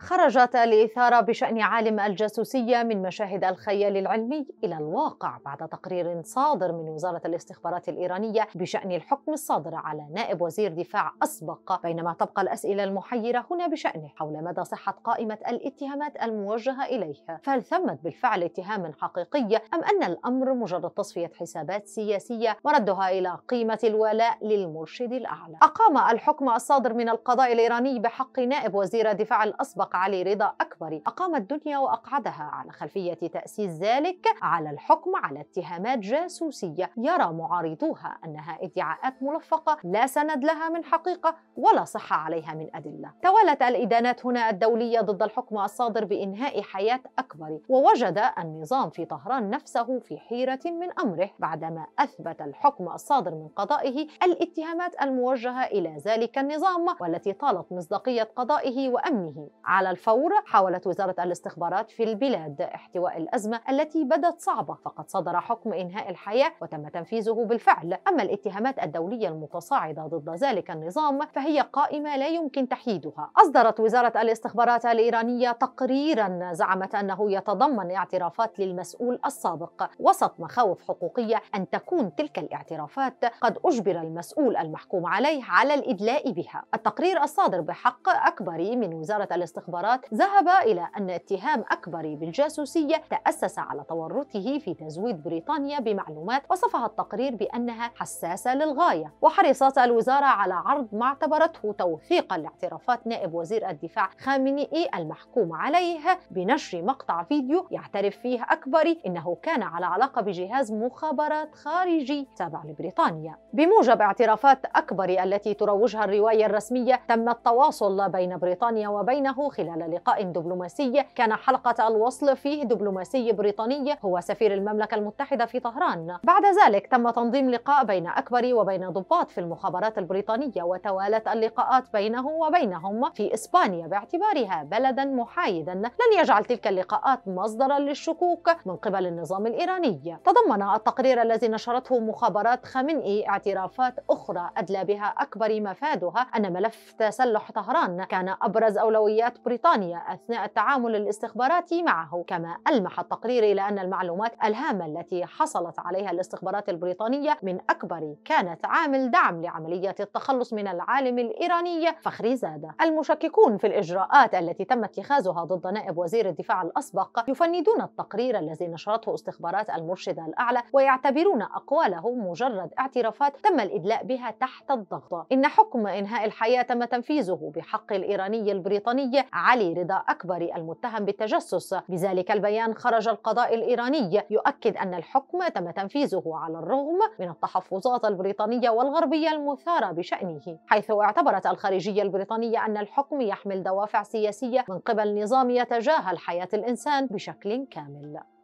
خرجت الإثارة بشأن عالم الجاسوسية من مشاهد الخيال العلمي إلى الواقع بعد تقرير صادر من وزارة الاستخبارات الإيرانية بشأن الحكم الصادر على نائب وزير دفاع أسبق بينما تبقى الأسئلة المحيرة هنا بشأنه حول مدى صحة قائمة الاتهامات الموجهة إليها فهل ثمت بالفعل اتهام حقيقية أم أن الأمر مجرد تصفية حسابات سياسية وردها إلى قيمة الولاء للمرشد الأعلى أقام الحكم الصادر من القضاء الإيراني بحق نائب وزير دفاع الأسبق وحقق علي رضا أكبر أقام الدنيا وأقعدها على خلفية تأسيس ذلك على الحكم على اتهامات جاسوسية يرى معارضوها أنها ادعاءات ملفقة لا سند لها من حقيقة ولا صحة عليها من أدلة توالت الإدانات هنا الدولية ضد الحكم الصادر بإنهاء حياة أكبر ووجد النظام في طهران نفسه في حيرة من أمره بعدما أثبت الحكم الصادر من قضائه الاتهامات الموجهة إلى ذلك النظام والتي طالت مصداقية قضائه وأمنه على الفور حاولت وزارة الاستخبارات في البلاد احتواء الأزمة التي بدت صعبة فقد صدر حكم إنهاء الحياة وتم تنفيذه بالفعل أما الاتهامات الدولية المتصاعدة ضد ذلك النظام فهي قائمة لا يمكن تحييدها أصدرت وزارة الاستخبارات الإيرانية تقريرا زعمت أنه يتضمن اعترافات للمسؤول السابق وسط مخاوف حقوقية أن تكون تلك الاعترافات قد أجبر المسؤول المحكوم عليه على الإدلاء بها التقرير الصادر بحق أكبر من وزارة الاستخبارات الاستخبارات ذهب إلى أن اتهام أكبر بالجاسوسية تأسس على تورطه في تزويد بريطانيا بمعلومات وصفها التقرير بأنها حساسة للغاية وحرصت الوزارة على عرض ما اعتبرته توثيقا لاعترافات نائب وزير الدفاع خامنئي المحكوم عليها بنشر مقطع فيديو يعترف فيه أكبري إنه كان على علاقة بجهاز مخابرات خارجي تابع لبريطانيا بموجب اعترافات أكبر التي تروجها الرواية الرسمية تم التواصل بين بريطانيا وبينه خلال لقاء دبلوماسي كان حلقة الوصل فيه دبلوماسي بريطاني هو سفير المملكة المتحدة في طهران بعد ذلك تم تنظيم لقاء بين أكبر وبين ضباط في المخابرات البريطانية وتوالت اللقاءات بينه وبينهم في إسبانيا باعتبارها بلدا محايدا لن يجعل تلك اللقاءات مصدرا للشكوك من قبل النظام الإيراني تضمن التقرير الذي نشرته مخابرات خامنئي اعترافات أخرى أدلى بها أكبر مفادها أن ملف تسلح طهران كان أبرز أولويات بريطانيا أثناء التعامل الاستخباراتي معه كما ألمح التقرير إلى أن المعلومات الهامة التي حصلت عليها الاستخبارات البريطانية من أكبر كانت عامل دعم لعملية التخلص من العالم الإيراني فخري زادة المشككون في الإجراءات التي تم اتخاذها ضد نائب وزير الدفاع الأسبق يفندون التقرير الذي نشرته استخبارات المرشد الأعلى ويعتبرون أقواله مجرد اعترافات تم الإدلاء بها تحت الضغط إن حكم إنهاء الحياة تم تنفيذه بحق الإيراني البريطاني علي رضا أكبر المتهم بالتجسس بذلك البيان خرج القضاء الإيراني يؤكد أن الحكم تم تنفيذه على الرغم من التحفظات البريطانية والغربية المثارة بشأنه حيث اعتبرت الخارجية البريطانية أن الحكم يحمل دوافع سياسية من قبل نظام يتجاهل حياة الإنسان بشكل كامل